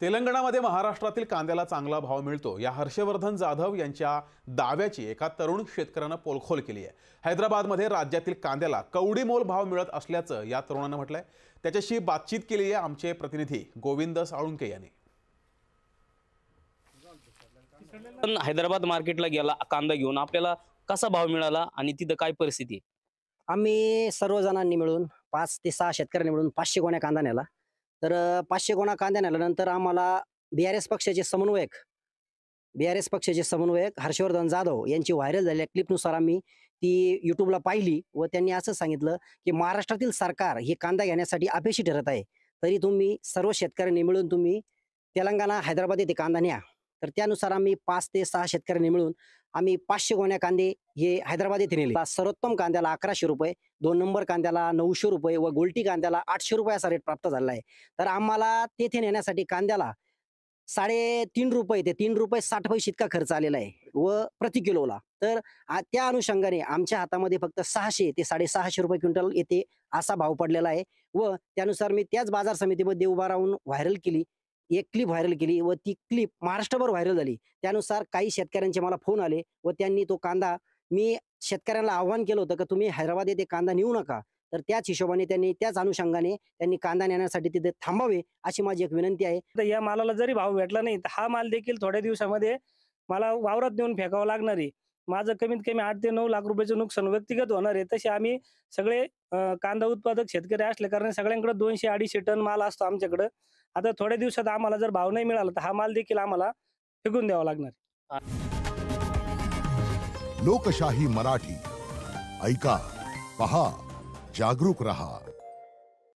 तेलंगणामध्ये महाराष्ट्रातील कांद्याला चांगला भाव मिळतो या हर्षवर्धन जाधव यांच्या दाव्याची एका तरुण शेतकऱ्यानं पोलखोल केली आहे हैदराबादमध्ये राज्यातील कांद्याला कवडी मोल भाव मिळत असल्याचं या तरुणानं म्हटलंय त्याच्याशी बातचीत केली आहे आमचे प्रतिनिधी गोविंद साळुंके यांनी हैदराबाद मार्केटला गेला कांदा घेऊन आपल्याला कसा भाव मिळाला आणि तिथं काय परिस्थिती आम्ही जणांनी मिळून पाच ते सहा शेतकऱ्यांनी मिळून पाचशे गोण्या कांदा नेला तर पाचशे गोणा कांदा नेल्यानंतर आम्हाला बी आर एस पक्षाचे समन्वयक बी आर एस पक्षाचे समन्वयक हर्षवर्धन जाधव यांची व्हायरल झालेल्या क्लिपनुसार आम्ही ती युट्यूबला पाहिली व त्यांनी असं सांगितलं की महाराष्ट्रातील सरकार हे कांदा घेण्यासाठी अपेक्षी ठरत आहे तरी तुम्ही सर्व शेतकऱ्यांनी मिळून तुम्ही तेलंगणा हैदराबाद येथे कांदा न्या तर त्यानुसार आम्ही पाच ते सहा शेतकऱ्यांनी मिळून आम्ही पाचशे गोण्या कांदे हे हैदराबाद येथे नेले सर्वोत्तम कांद्याला अकराशे रुपये दोन नंबर कांद्याला नऊशे रुपये व गोलटी कांद्याला आठशे रुपये असा रेट प्राप्त झालेला आहे तर आम्हाला तेथे नेण्यासाठी कांद्याला साडेतीन रुपये ते तीन रुपये साठ पैसे इतका खर्च आलेला आहे व प्रति किलोला तर त्या अनुषंगाने आमच्या हातामध्ये फक्त सहाशे ते साडेसहाशे रुपये क्विंटल येते असा भाव पडलेला आहे व त्यानुसार मी त्याच बाजार समितीमध्ये उभा राहून व्हायरल केली एक क्लिप व्हायरल केली व ती क्लिप महाराष्ट्रभर व्हायरल झाली त्यानुसार काही शेतकऱ्यांचे मला फोन आले व त्यांनी तो कांदा मी शेतकऱ्यांना आव्हान केलं होतं की तुम्ही हैदराबाद येथे कांदा नेऊ नका तर त्याच हिशोबाने त्यांनी त्याच अनुषंगाने त्यांनी कांदा नेण्यासाठी तिथे थांबावे अशी माझी एक विनंती आहे तर या मालाला जरी भाव भेटला नाही तर हा माल देखील थोड्या दिवसामध्ये मला वावरात नेऊन फेकावा लागणार आहे माझं कमीत कमी आठ ते नऊ लाख रुपयाचं नुकसान व्यक्तिगत होणार आहे तसे आम्ही सगळे कांदा उत्पादक शेतकरी असले कारण सगळ्यांकडे दोनशे अडीचशे टन माल असतो आमच्याकडं आता थोड्या दिवसात आम्हाला जर भाव नाही मिळाला तर हा माल देखील आम्हाला फेकून द्यावा लागणार लोकशाही मराठी ऐका पहा जागरूक रहा